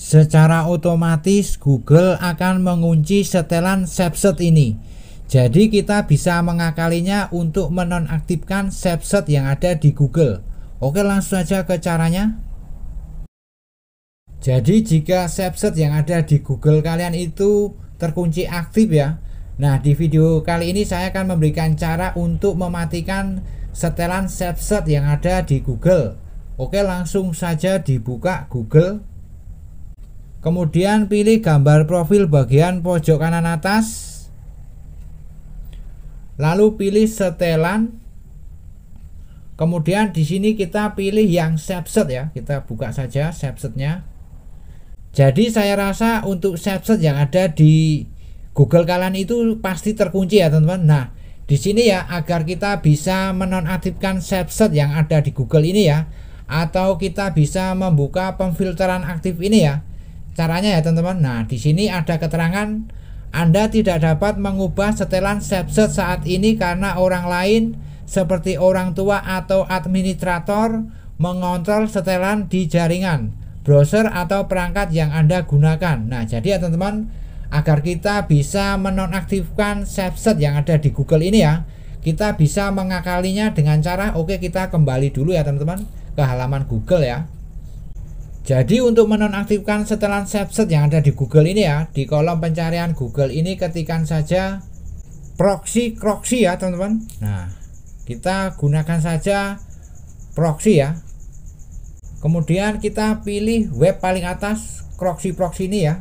Secara otomatis Google akan mengunci setelan sepset ini. Jadi kita bisa mengakalinya untuk menonaktifkan sepset yang ada di Google. Oke langsung aja ke caranya. Jadi jika sepset yang ada di Google kalian itu terkunci aktif ya. Nah di video kali ini saya akan memberikan cara untuk mematikan setelan sepset yang ada di Google. Oke langsung saja dibuka Google. Kemudian pilih gambar profil bagian pojok kanan atas. Lalu pilih setelan. Kemudian di sini kita pilih yang subset ya. Kita buka saja subsetnya. Jadi saya rasa untuk subset yang ada di Google kalian itu pasti terkunci ya teman-teman. Nah, di sini ya agar kita bisa menonaktifkan subset yang ada di Google ini ya atau kita bisa membuka pemfilteran aktif ini ya caranya ya teman-teman nah di sini ada keterangan anda tidak dapat mengubah setelan Set saat ini karena orang lain seperti orang tua atau administrator mengontrol setelan di jaringan browser atau perangkat yang Anda gunakan. Nah, jadi ya teman-teman, agar kita bisa menonaktifkan Set yang ada di Google ini ya, kita bisa mengakalinya dengan cara oke okay, kita kembali dulu ya teman-teman ke halaman Google ya. Jadi untuk menonaktifkan setelan chipset yang ada di Google ini ya, di kolom pencarian Google ini ketikan saja proxy proxy ya teman-teman. Nah, kita gunakan saja proxy ya. Kemudian kita pilih web paling atas proxy proxy ini ya.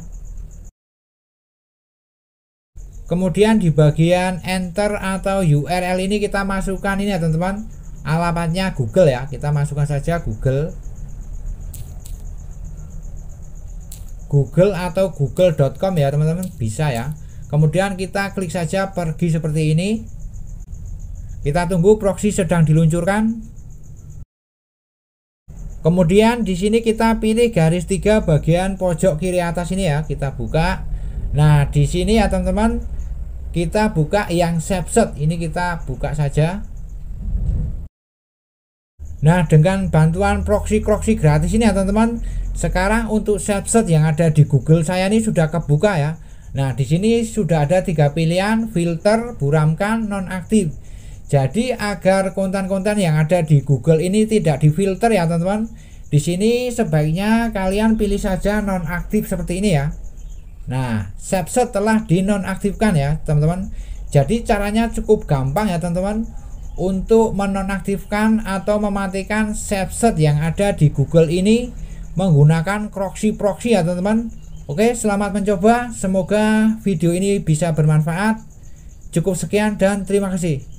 Kemudian di bagian enter atau URL ini kita masukkan ini ya teman-teman alamatnya Google ya kita masukkan saja Google Google atau google.com ya teman-teman bisa ya kemudian kita klik saja pergi seperti ini kita tunggu proxy sedang diluncurkan kemudian di sini kita pilih garis tiga bagian pojok kiri atas ini ya kita buka nah di sini ya teman-teman kita buka yang subset ini kita buka saja Nah, dengan bantuan proxy-proxy gratis ini ya teman-teman, sekarang untuk chipset yang ada di Google saya ini sudah kebuka ya. Nah, di sini sudah ada tiga pilihan, filter, buramkan, nonaktif. Jadi agar konten-konten yang ada di Google ini tidak difilter ya teman-teman. Di sini sebaiknya kalian pilih saja nonaktif seperti ini ya. Nah, chipset telah dinonaktifkan ya, teman-teman. Jadi caranya cukup gampang ya, teman-teman untuk menonaktifkan atau mematikan chipset yang ada di Google ini menggunakan proxy-proxy ya teman-teman Oke selamat mencoba semoga video ini bisa bermanfaat cukup sekian dan terima kasih